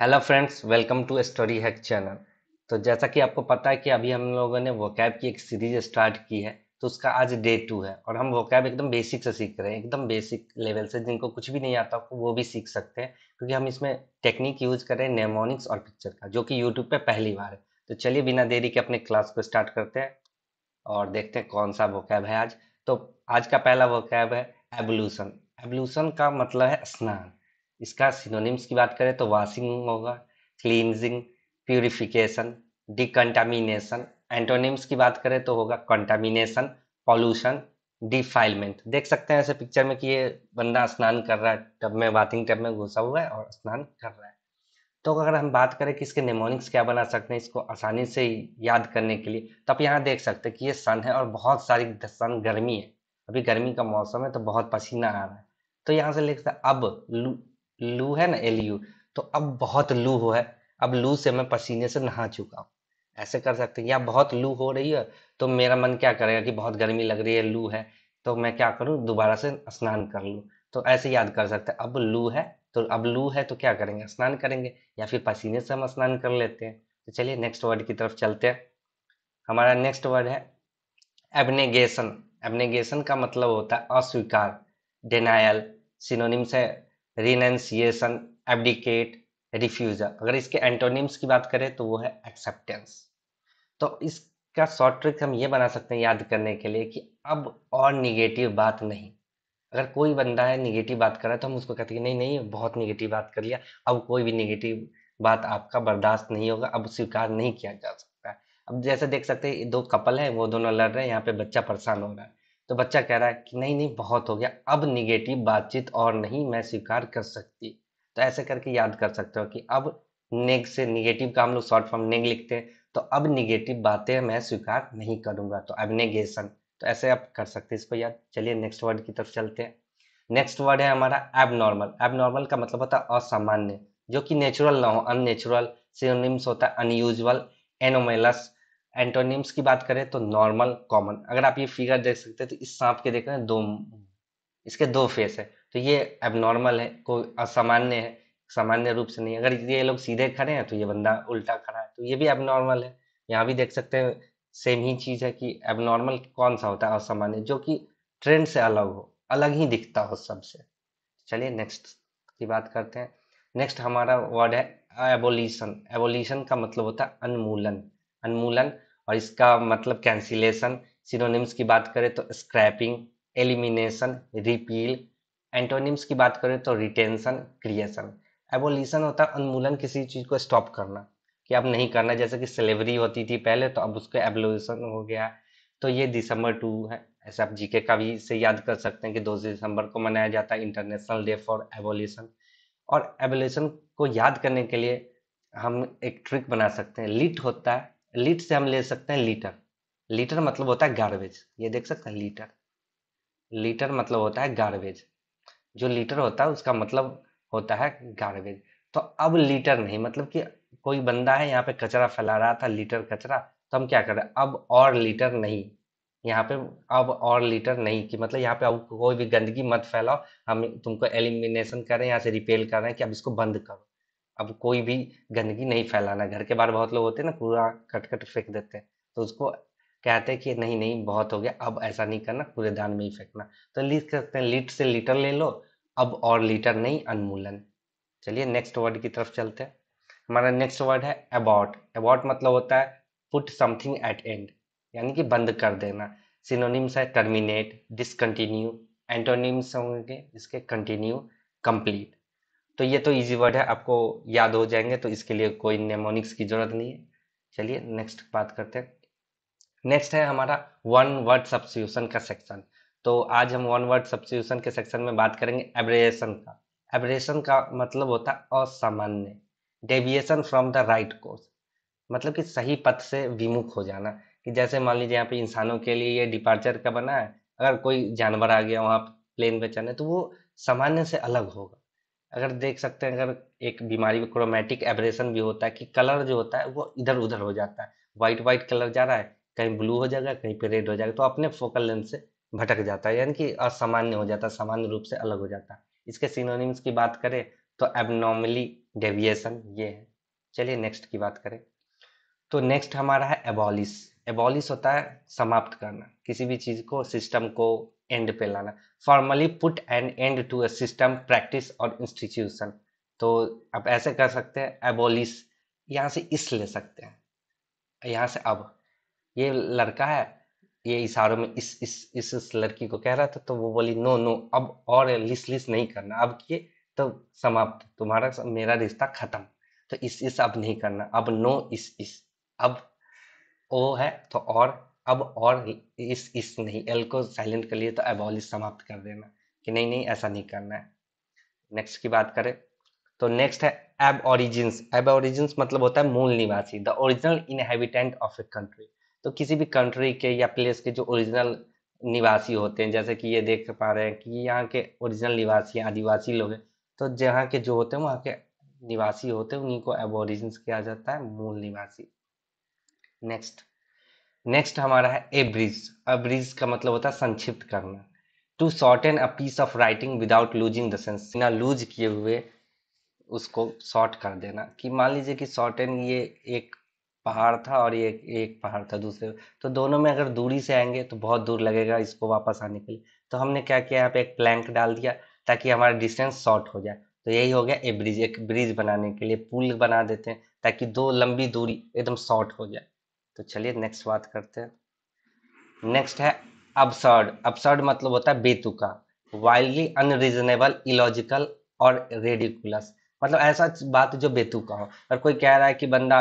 hello friends welcome to story hack channel तो जैसा कि आपको पता है कि अभी हम लोगों ने वोकैब की एक सीरीज स्टार्ट की है तो उसका आज डे टू है और हम वोकैब एकदम बेसिक से सीख रहे हैं एकदम बेसिक लेवल से जिनको कुछ भी नहीं आता वो भी सीख सकते हैं क्योंकि हम इसमें टेक्निक यूज कर रहे हैं नेमोनिक्स और पिक्चर का जो कि यूट्यूब पर पहली बार है तो चलिए बिना देरी के अपने क्लास को स्टार्ट करते हैं और देखते हैं कौन सा वोकैब है आज तो आज का पहला वोकैब है एबलूसन एबलूसन का मतलब है स्नान इसका सिनोनिम्स की बात करें तो वॉशिंग होगा क्लींजिंग प्यूरिफिकेशन डिकंटामिनेशन एंटोनिम्स की बात करें तो होगा कंटामिनेशन पॉल्यूशन डिफाइलमेंट देख सकते हैं ऐसे पिक्चर में कि ये बंदा स्नान कर रहा है टब में बाथिंग टब में घुसा हुआ है और स्नान कर रहा है तो अगर हम बात करें कि इसके नेमोनिक्स क्या बना सकते हैं इसको आसानी से याद करने के लिए तो आप यहाँ देख सकते हैं कि ये सन है और बहुत सारी सन गर्मी है अभी गर्मी का मौसम है तो बहुत पसीना आ रहा है तो यहाँ से लिखता है अब लू है ना एल यू तो अब बहुत लू हो है अब लू से मैं पसीने से नहा चुका हूँ ऐसे कर सकते हैं या बहुत लू हो रही है तो मेरा मन क्या करेगा कि बहुत गर्मी लग रही है लू है तो मैं क्या करूँ दोबारा से स्नान कर लूँ तो ऐसे याद कर सकते हैं अब लू है तो अब लू है तो क्या करेंगे स्नान करेंगे या फिर पसीने से हम स्नान कर लेते हैं तो चलिए नेक्स्ट वर्ड की तरफ चलते हैं हमारा नेक्स्ट वर्ड है एबनेगेशन एबनेगेशन का मतलब होता है अस्वीकार डिनायल सिनोनिम्स है रिनेंसिएशन एबडिकेट रिफ्यूजल अगर इसके एंटोनिम्स की बात करें तो वो है एक्सेप्टेंस तो इसका शॉर्ट ट्रिक हम ये बना सकते हैं याद करने के लिए कि अब और निगेटिव बात नहीं अगर कोई बंदा है निगेटिव बात कर रहा है तो हम उसको कहते हैं नहीं नहीं बहुत निगेटिव बात कर लिया अब कोई भी निगेटिव बात आपका बर्दाश्त नहीं होगा अब स्वीकार नहीं किया जा सकता है अब जैसे देख सकते हैं दो कपल हैं वो दोनों लड़ रहे हैं यहाँ पे बच्चा परेशान हो रहा है तो बच्चा कह रहा है कि नहीं नहीं बहुत हो गया अब निगेटिव बातचीत और नहीं मैं स्वीकार कर सकती तो ऐसे करके याद कर सकते हो कि अब नेग से निगेटिव का हम लोग शॉर्ट फॉर्म नेग लिखते हैं तो अब निगेटिव बातें मैं स्वीकार नहीं करूंगा तो अब नेगेशन तो ऐसे आप कर सकते हैं इसको याद चलिए नेक्स्ट वर्ड की तरफ चलते हैं नेक्स्ट वर्ड है हमारा एबनॉर्मल एबनॉर्मल का मतलब होता है असामान्य जो कि नेचुरल ना हो अननेचुरल सिनोनिम्स होता है अनयूजल एनोमेलस एंटोनिम्स की बात करें तो नॉर्मल कॉमन अगर आप ये फिगर देख सकते हैं तो इस सांप के देख रहे हैं दो इसके दो फेस है तो ये एबनॉर्मल है कोई असामान्य है सामान्य रूप से नहीं अगर ये लोग सीधे खड़े हैं तो ये बंदा उल्टा खड़ा है तो ये भी एबनॉर्मल है यहाँ भी देख सकते हैं सेम ही चीज़ है कि एबनॉर्मल कौन सा होता है असामान्य जो कि ट्रेंड से अलग हो अलग ही दिखता हो सबसे चलिए नेक्स्ट की बात करते हैं नेक्स्ट हमारा वर्ड है एबोल्यूशन एबोल्यूशन का मतलब होता है अनमूलन उन्मूलन और इसका मतलब कैंसिलेशन सिनोनिम्स की बात करें तो स्क्रैपिंग एलिमिनेशन रिपील एंटोनिम्स की बात करें तो रिटेंशन क्रिएशन एवोल्यूशन होता है उन्मूलन किसी चीज़ को स्टॉप करना कि अब नहीं करना जैसे कि सेलेवरी होती थी पहले तो अब उसको एवोल्यूशन हो गया तो ये दिसंबर टू है ऐसे आप जीके का भी से याद कर सकते हैं कि दो दिसंबर को मनाया जाता है इंटरनेशनल डे फॉर एवोल्यूशन और एवोल्यूशन को याद करने के लिए हम एक ट्रिक बना सकते हैं लिट होता है लीट से हम ले सकते हैं लीटर लीटर मतलब होता है गार्बेज ये देख सकते हैं लीटर लीटर मतलब होता है गार्बेज जो लीटर होता है उसका मतलब होता है गार्बेज तो अब लीटर नहीं मतलब कि कोई बंदा है यहाँ पे कचरा फैला रहा था लीटर कचरा तो हम क्या करें अब और लीटर नहीं यहाँ पे अब और लीटर नहीं कि मतलब यहाँ पे अब कोई भी गंदगी मत फैलाओ हम तुमको एलिमिनेशन करें यहाँ से रिपेल कर रहे हैं कि अब इसको बंद करो अब कोई भी गंदगी नहीं फैलाना घर के बाहर बहुत लोग होते हैं ना कूड़ा कट कट फेंक देते हैं तो उसको कहते हैं कि नहीं नहीं बहुत हो गया अब ऐसा नहीं करना कूड़ेदान में ही फेंकना तो लिख सकते हैं लीट से लीटर ले लो अब और लीटर नहीं अनमूलन चलिए नेक्स्ट वर्ड की तरफ चलते हैं हमारा नेक्स्ट वर्ड है अबाउट अबाउट मतलब होता है पुट समथिंग एट एंड यानी कि बंद कर देना सिनोनिम्स है टर्मिनेट डिसकंटिन्यू एंटोनिम्स होंगे इसके कंटिन्यू कंप्लीट तो ये तो इजी वर्ड है आपको याद हो जाएंगे तो इसके लिए कोई नेमोनिक्स की जरूरत नहीं है चलिए नेक्स्ट बात करते हैं नेक्स्ट है हमारा वन वर्ड सब्सिट्यूशन का सेक्शन तो आज हम वन वर्ड सब्सिट्यूशन के सेक्शन में बात करेंगे एब्रेशन का एब्रेशन का मतलब होता है असामान्य deviation from the right course मतलब कि सही पथ से विमुख हो जाना कि जैसे मान लीजिए यहाँ पे इंसानों के लिए ये डिपार्चर का बना है अगर कोई जानवर आ गया वहाँ प्लेन पे चढ़ने तो वो सामान्य से अलग होगा अगर देख सकते हैं अगर एक बीमारी में क्रोमेटिक एब्रेशन भी होता है कि कलर जो होता है वो इधर उधर हो जाता है वाइट व्हाइट कलर जा रहा है कहीं ब्लू हो जाएगा कहीं पे रेड हो जाएगा तो अपने फोकल लेंथ से भटक जाता है यानी कि असामान्य हो जाता है सामान्य रूप से अलग हो जाता है इसके सिनोनिम्स की बात करें तो एबनॉर्मली डेविएशन ये है चलिए नेक्स्ट की बात करें तो नेक्स्ट हमारा है एबॉलिस एबॉलिस होता है समाप्त करना किसी भी चीज़ को सिस्टम को एंड पे लाना formally put an end to a system practice और इंस्टीट्यूशन तो आप ऐसे कर सकते हैं एबोलिस यहाँ से इस ले सकते हैं यहाँ से अब ये लड़का है ये इशारों में इस इस इस, इस लड़की को कह रहा था तो वो बोली नो नो अब और लिस लिस नहीं करना अब किए तो समाप्त तुम्हारा मेरा रिश्ता खत्म तो इस इस अब नहीं करना अब नो इस इस अब ओ है तो और अब और इस इस नहीं एल को साइलेंट कर लिए तो एबॉलिश समाप्त कर देना कि नहीं नहीं ऐसा नहीं करना है नेक्स्ट की बात करें तो नेक्स्ट है एब ओरिजिन्स एब ओरिजिन्स मतलब होता है मूल निवासी the original inhabitant of a country तो किसी भी कंट्री के या प्लेस के जो ओरिजिनल निवासी होते हैं जैसे कि ये देख पा रहे हैं कि यहाँ के ओरिजिनल निवासी आदिवासी लोग हैं तो जहाँ के जो होते हैं वहाँ के निवासी होते हैं उन्हीं को एब एबोरिजिन्स किया जाता है मूल निवासी नेक्स्ट नेक्स्ट हमारा है एब्रिज अब्रिज का मतलब होता है संक्षिप्त करना to shorten a piece of writing without losing the sense बिना लूज किए हुए उसको शॉर्ट कर देना कि मान लीजिए कि शॉर्ट एन ये एक पहाड़ था और ये एक पहाड़ था दूसरे तो दोनों में अगर दूरी से आएंगे तो बहुत दूर लगेगा इसको वापस आने के लिए तो हमने क्या किया यहाँ पे एक प्लैंक डाल दिया ताकि हमारा डिस्टेंस शॉर्ट हो जाए तो यही हो गया ए ब्रिज एक ब्रिज बनाने के लिए पुल बना देते हैं ताकि दो लंबी दूरी एकदम शॉर्ट हो जाए तो चलिए नेक्स्ट बात करते हैं नेक्स्ट है अबसर्ड अबसर्ड मतलब होता है बेतुका वाइल्डली अनरीजनेबल इलॉजिकल और रेडिकुलस मतलब ऐसा बात जो बेतुका हो और कोई कह रहा है कि बंदा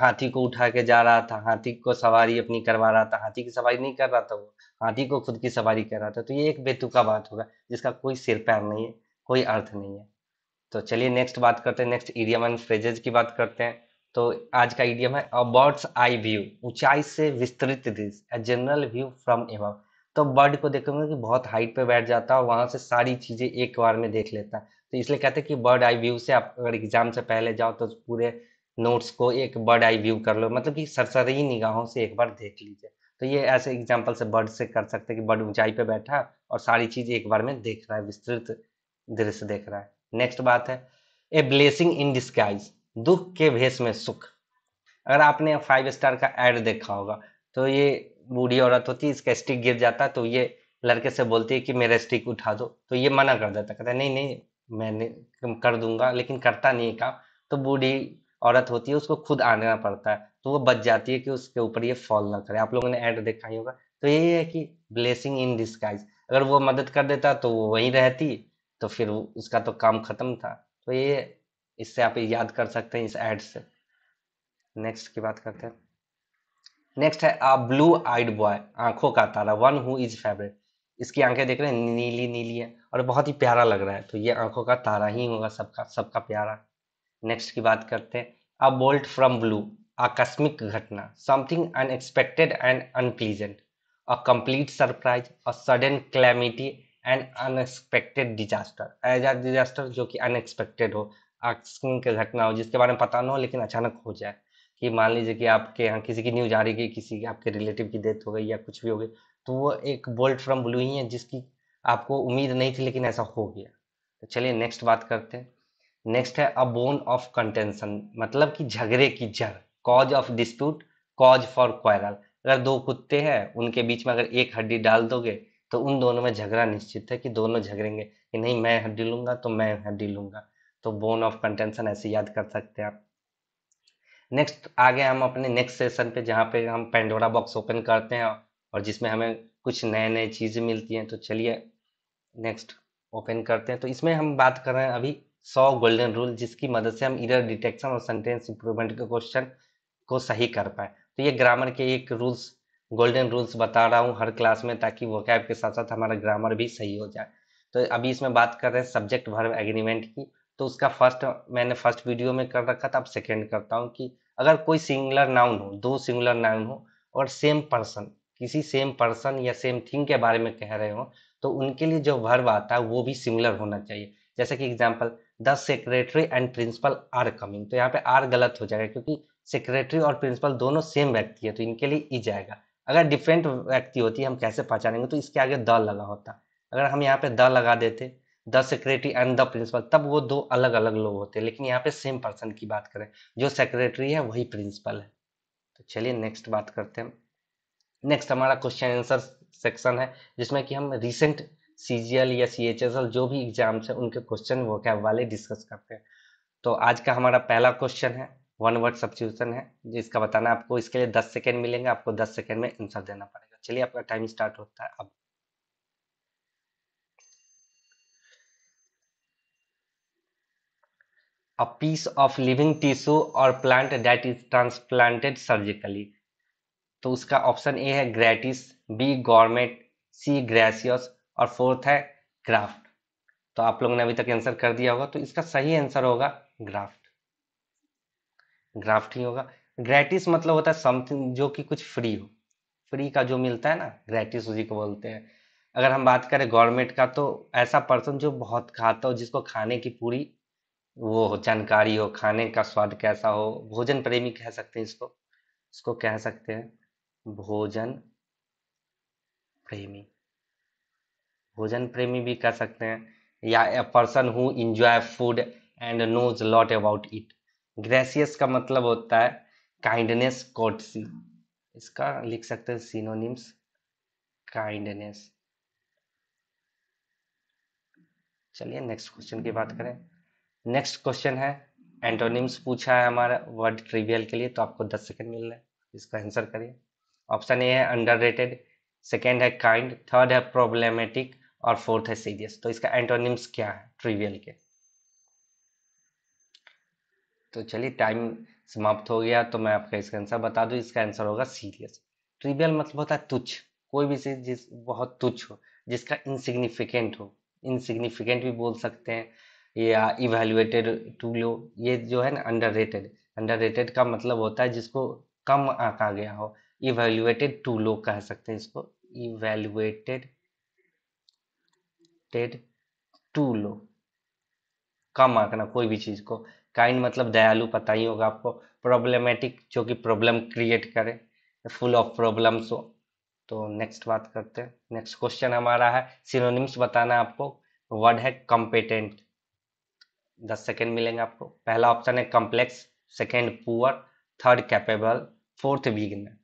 हाथी को उठा के जा रहा था हाथी को सवारी अपनी करवा रहा था हाथी की सवारी नहीं कर रहा था वो हाथी को खुद की सवारी कर रहा था तो ये एक बेतुका बात होगा जिसका कोई सिर पैर नहीं है कोई अर्थ नहीं है तो चलिए नेक्स्ट बात करते हैं नेक्स्ट इडियम एंड फ्रेजेज की बात करते हैं तो आज का इडियम है बर्ड्स आई व्यू ऊंचाई से विस्तृत दृश्य जनरल व्यू फ्रॉम एव तो बर्ड को देखेंगे कि बहुत हाइट पे बैठ जाता है वहां से सारी चीज़ें एक बार में देख लेता है तो इसलिए कहते हैं कि बर्ड आई व्यू से आप अगर एग्जाम से पहले जाओ तो पूरे नोट्स को एक बर्ड आई व्यू कर लो मतलब कि सरसरी निगाहों से एक बार देख लीजिए तो ये ऐसे एग्जाम्पल से बर्ड से कर सकते हैं कि बर्ड ऊंचाई पे बैठा और सारी चीज़ एक बार में देख रहा है विस्तृत दृश्य देख रहा है नेक्स्ट बात है ए ब्लेसिंग इन डिस्काइज दुख के भेष में सुख अगर आपने फाइव स्टार का एड देखा होगा तो ये बूढ़ी औरत होती है इसका स्टिक गिर जाता है तो ये लड़के से बोलती है कि मेरा स्टिक उठा दो तो ये मना कर देता कहता है नहीं नहीं मैं कर दूंगा लेकिन करता नहीं काम तो बूढ़ी औरत होती है उसको खुद आना पड़ता है तो वो बच जाती है कि उसके ऊपर ये फॉल ना करे आप लोगों ने ऐड देखा ही होगा तो यही है कि ब्लेसिंग इन डिस्काइज अगर वो मदद कर देता तो वो वहीं रहती तो फिर उसका तो काम खत्म था तो ये इससे आप याद कर सकते हैं इस एड से नेक्स्ट की बात करते हैं नेक्स्ट है आ ब्लू आइड बॉय आंखों का तारा वन हु इज फेवरेट इसकी आंखें देख रहे हैं नीली नीली है और बहुत ही प्यारा लग रहा है तो ये आंखों का तारा ही होगा सबका सबका प्यारा नेक्स्ट की बात करते हैं अ बोल्ट फ्रॉम ब्लू आकस्मिक घटना something unexpected and unpleasant a complete surprise a sudden calamity and unexpected disaster as a disaster जो कि अनएक्सपेक्टेड हो आंखों के हो जिसके बारे में पता ना हो लेकिन अचानक हो जाए कि मान लीजिए कि आपके यहाँ किसी की न्यूज आ रही है किसी के आपके रिलेटिव की डेथ हो गई या कुछ भी हो गई तो वो एक बोल्ट फ्रॉम ब्लू ही है जिसकी आपको उम्मीद नहीं थी लेकिन ऐसा हो गया तो चलिए नेक्स्ट बात करते हैं नेक्स्ट है अ बोन ऑफ कंटेंशन मतलब कि झगड़े की जड़ cause of dispute cause for quarrel अगर दो कुत्ते हैं उनके बीच में अगर एक हड्डी डाल दोगे तो उन दोनों में झगड़ा निश्चित है कि दोनों झगड़ेंगे कि नहीं मैं हड्डी लूंगा तो मैं हड्डी लूंगा तो बोन ऑफ कंटेंशन ऐसे याद कर सकते हैं आप नेक्स्ट आगे हम अपने नेक्स्ट सेशन पे जहाँ पे हम पेंडोरा बॉक्स ओपन करते हैं और जिसमें हमें कुछ नए नए चीज़ें मिलती हैं तो चलिए नेक्स्ट ओपन करते हैं तो इसमें हम बात कर रहे हैं अभी सौ गोल्डन रूल जिसकी मदद से हम इधर डिटेक्शन और सेंटेंस इंप्रूवमेंट के क्वेश्चन को सही कर पाए तो ये ग्रामर के एक रूल्स गोल्डन रूल्स बता रहा हूँ हर क्लास में ताकि वो कैब के साथ साथ हमारा ग्रामर भी सही हो जाए तो अभी इसमें बात कर रहे हैं सब्जेक्ट भर एग्रीमेंट की तो उसका फर्स्ट मैंने फर्स्ट वीडियो में कर रखा था अब सेकेंड करता हूँ कि अगर कोई सिंगुलर नाउन हो दो सिंगुलर नाउन हो और सेम पर्सन किसी सेम पर्सन या सेम थिंग के बारे में कह रहे हो तो उनके लिए जो वर्ब आता है वो भी सिमिलर होना चाहिए जैसे कि example the secretary and principal are coming तो यहाँ पे आर गलत हो जाएगा क्योंकि सेक्रेटरी और प्रिंसिपल दोनों सेम व्यक्ति है तो इनके लिए ई जाएगा अगर डिफरेंट व्यक्ति होती है हम कैसे पहचानेंगे तो इसके आगे द लगा होता अगर हम यहाँ पे द लगा देते the secretary and the principal तब वो दो अलग अलग लोग होते हैं लेकिन यहाँ पे सेम पर्सन की बात करें जो सेक्रेटरी है वही प्रिंसिपल है तो चलिए नेक्स्ट बात करते हैं नेक्स्ट हमारा क्वेश्चन आंसर सेक्शन है जिसमें कि हम रिसेंट सी या सी जो भी एग्जाम्स हैं उनके क्वेश्चन वो क्या वाले डिस्कस करते हैं तो आज का हमारा पहला क्वेश्चन है वन वर्ड सब्सिट्यूशन है जिसका बताना आपको इसके लिए दस सेकेंड मिलेंगे आपको दस सेकेंड में आंसर देना पड़ेगा चलिए आपका टाइम स्टार्ट होता है अब a piece of living tissue or plant that is transplanted surgically तो उसका ऑप्शन ए है gratis B government C gracious और फोर्थ है ग्राफ्ट तो आप लोगों ने अभी तक आंसर कर दिया होगा तो इसका सही आंसर होगा ग्राफ्ट ग्राफ्ट ही होगा ग्रेटिस मतलब होता है समथिंग जो कि कुछ फ्री हो फ्री का जो मिलता है ना ग्रेटिस उसी को बोलते हैं अगर हम बात करें गवर्नमेंट का तो ऐसा पर्सन जो बहुत खाता हो जिसको खाने की पूरी वो जानकारी हो खाने का स्वाद कैसा हो भोजन प्रेमी कह सकते हैं इसको इसको कह सकते हैं भोजन प्रेमी भोजन प्रेमी भी कह सकते हैं या a person who enjoy food and knows lot about it gracious का मतलब होता है काइंडनेस कोटसी इसका लिख सकते हैं सिनोनिम्स काइंडनेस चलिए नेक्स्ट क्वेश्चन की बात करें नेक्स्ट क्वेश्चन है एंटोनिम्स पूछा है हमारा वर्ड ट्रिवियल के लिए तो आपको दस सेकेंड मिल रहा है इसका आंसर करिए ऑप्शन ए है अंडर रेटेड सेकेंड है काइंड थर्ड है प्रॉब्लमेटिक और फोर्थ है सीरियस तो इसका एंटोनिम्स क्या है ट्रिवियल के तो चलिए टाइम समाप्त हो गया तो मैं आपका इसका आंसर बता दू इसका आंसर होगा सीरियस ट्रिवियल मतलब होता है तुच्छ कोई भी चीज़ जिस बहुत तुच्छ हो जिसका इनसिग्निफिकेंट हो इनसिग्निफिकेंट भी बोल सकते हैं या इवेल्युएटेड टू लो ये जो है ना अंडर रेटेड अंडर रेटेड का मतलब होता है जिसको कम आका गया हो इवेल्युएटेड टू लो कह सकते हैं इसको इवेल्युएटेड टेड टू लो कम आंकना कोई भी चीज़ को काइंड मतलब दयालु पता ही होगा आपको प्रॉब्लमेटिक जो कि प्रॉब्लम क्रिएट करे फुल ऑफ प्रॉब्लम्स हो तो नेक्स्ट बात करते हैं नेक्स्ट क्वेश्चन हमारा है सिनोनिम्स बताना आपको वर्ड है कॉम्पिटेंट दस सेकेंड मिलेंगे आपको पहला ऑप्शन है complex second poor third capable fourth विग्नर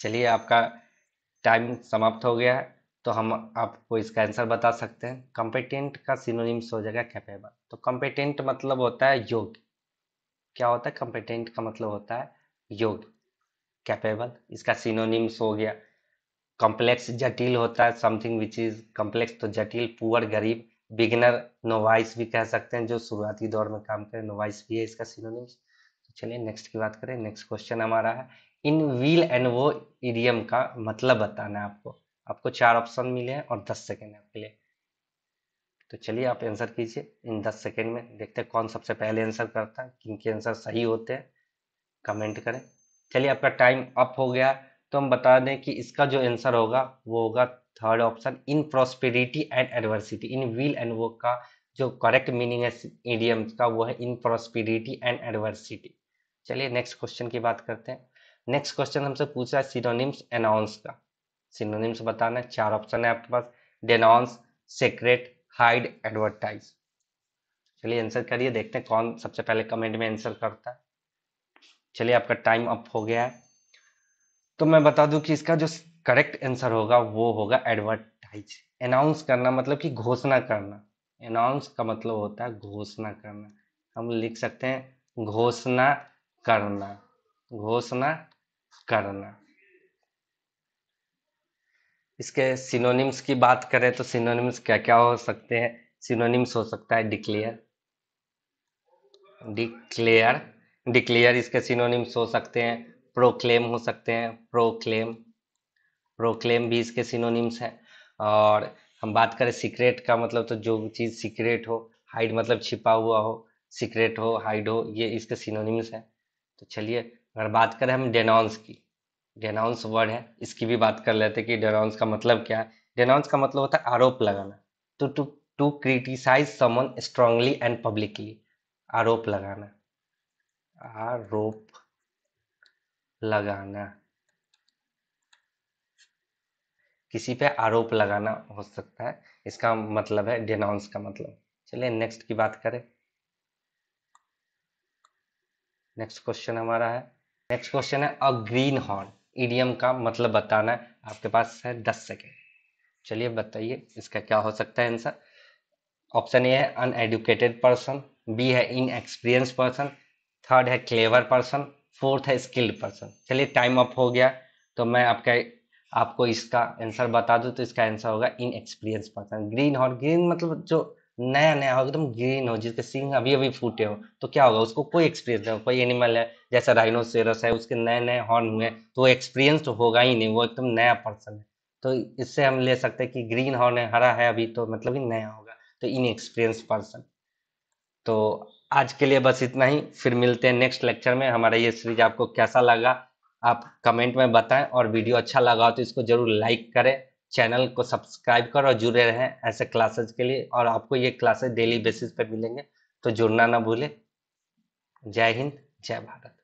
चलिए आपका टाइम समाप्त हो गया है तो हम आपको इसका आंसर बता सकते हैं कॉम्पिटेंट का सिनोनिम्स हो जाएगा कैपेबल तो कॉम्पिटेंट मतलब होता है योग्य क्या होता है कॉम्पिटेंट का मतलब होता है योग्य कैपेबल इसका सिनोनिम्स हो गया कॉम्प्लेक्स जटिल होता है समथिंग विच इज कॉम्प्लेक्स तो जटिल पुअर गरीब बिगिनर नोवाइस भी कह सकते हैं जो शुरुआती दौर में काम करें नोवाइस भी है इसका सिनोनिम्स तो चलिए नेक्स्ट की बात करें नेक्स्ट क्वेश्चन हमारा है in weal and woe idiom का मतलब बताना है आपको आपको चार ऑप्शन मिले हैं और दस सेकेंड आपके लिए तो चलिए आप आंसर कीजिए इन दस सेकेंड में देखते हैं कौन सबसे पहले आंसर करता है किन के आंसर सही होते हैं कमेंट करें चलिए आपका टाइम अप हो गया तो हम बता दें कि इसका जो आंसर होगा वो होगा third option in prosperity and adversity in weal and woe का जो करेक्ट मीनिंग है ईडियम का वो है इन प्रॉस्पेरिटी एंड एडवर्सिटी चलिए नेक्स्ट क्वेश्चन की बात करते हैं नेक्स्ट क्वेश्चन हमसे पूछा है सिनोनिम्स एनाउंस का सिनोनिम्स बताना है चार ऑप्शन है आपके पास डेनाउंस सेक्रेट हाइड एडवर्टाइज चलिए आंसर करिए देखते हैं कौन सबसे पहले कमेंट में आंसर करता है चलिए आपका टाइम अप हो गया है तो मैं बता दूं कि इसका जो करेक्ट आंसर होगा वो होगा एडवर्टाइज अनाउंस करना मतलब कि घोषणा करना अनाउंस का मतलब होता है घोषणा करना हम लिख सकते हैं घोषणा करना घोषणा करना इसके सिनोनिम्स की बात करें तो सिनोनिम्स क्या क्या हो सकते हैं सिनोनिम्स हो सकता है डिक्लेयर डिक्लेयर डिक्लेयर इसके सिनोनिम्स हो सकते हैं प्रोक्लेम हो सकते हैं प्रोक्लेम प्रोक्लेम भी इसके सिनोनिम्स हैं और हम बात करें सीक्रेट का मतलब तो जो चीज़ सीक्रेट हो हाइड मतलब छिपा हुआ हो सीक्रेट हो हाइड हो ये इसके सिनोनिम्स हैं तो चलिए अगर बात करें हम डेनाउंस की डेनाउंस वर्ड है इसकी भी बात कर लेते हैं कि डेनाउंस का मतलब क्या है डेनाउंस का मतलब होता है आरोप लगाना तो to to criticize someone strongly and publicly आरोप लगाना आरोप लगाना किसी पे आरोप लगाना हो सकता है इसका मतलब है डेनाउंस का मतलब चलिए नेक्स्ट की बात करें नेक्स्ट क्वेश्चन हमारा है नेक्स्ट क्वेश्चन है अ ग्रीन हॉर्न ईडीएम का मतलब बताना है आपके पास है दस सेकेंड चलिए बताइए इसका क्या हो सकता है आंसर ऑप्शन ए है अनएडुकेटेड पर्सन बी है इनएक्सपीरियंस पर्सन थर्ड है क्लेवर पर्सन फोर्थ है स्किल्ड पर्सन चलिए टाइम अप हो गया तो मैं आपका आपको इसका आंसर बता दूँ तो इसका आंसर होगा inexperience person greenhorn green मतलब जो नया नया हो एकदम ग्रीन हो जिसके सिंह अभी अभी फूटे हो तो क्या होगा उसको कोई एक्सपीरियंस नहीं हो कोई एनिमल है जैसा राइनोसेरस है उसके नए नए हॉर्न हुए तो वो एक्सपीरियंस तो होगा ही नहीं वो एकदम नया पर्सन है तो इससे हम ले सकते हैं कि ग्रीन हॉर्न है हरा है अभी तो मतलब ही नया होगा तो इन एक्सपीरियंस पर्सन तो आज के लिए बस इतना ही फिर मिलते हैं नेक्स्ट लेक्चर में हमारा ये सीरीज आपको कैसा लगा आप कमेंट में बताएं और वीडियो अच्छा लगा हो तो इसको जरूर लाइक करें चैनल को सब्सक्राइब करें और जुड़े रहें ऐसे क्लासेज के लिए और आपको ये क्लासेज डेली बेसिस पर मिलेंगे तो जुड़ना ना भूलें जय हिंद जय भारत